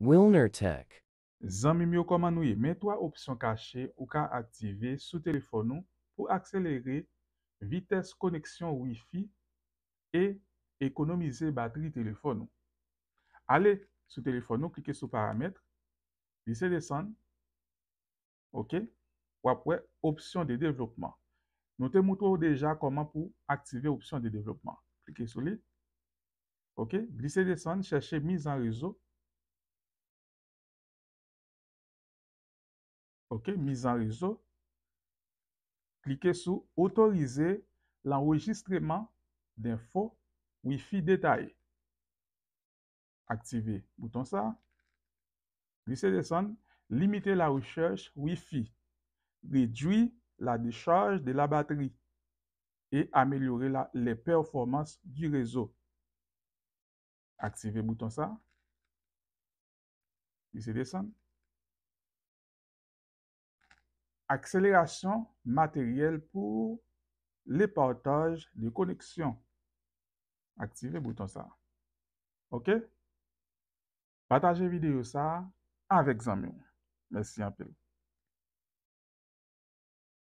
Wilner Tech Zan mi myo koman nouye? Metwa opsyon kache ou ka aktive sou telefon nou pou akselere vites koneksyon wifi e ekonomize bateri telefon nou. Ale, sou telefon nou, klike sou parametre, glise desan, ok, wapwe, opsyon de devlopman. Nou te moutou deja koman pou aktive opsyon de devlopman. Klike sou li, ok, glise desan, chache mizan rezo, OK, mise en réseau. Cliquez sur Autoriser l'enregistrement d'infos Wi-Fi détaillé. Activez bouton ça. Glissez descendre. Limitez la recherche Wi-Fi. Réduire la décharge de la batterie et améliorer la, les performances du réseau. Activez bouton ça. Glissez descendre. Akselerasyon materyel pou le partaj, le koneksyon. Aktive bouton sa. Ok? Pataje videyo sa avek zamyon. Mersi apel.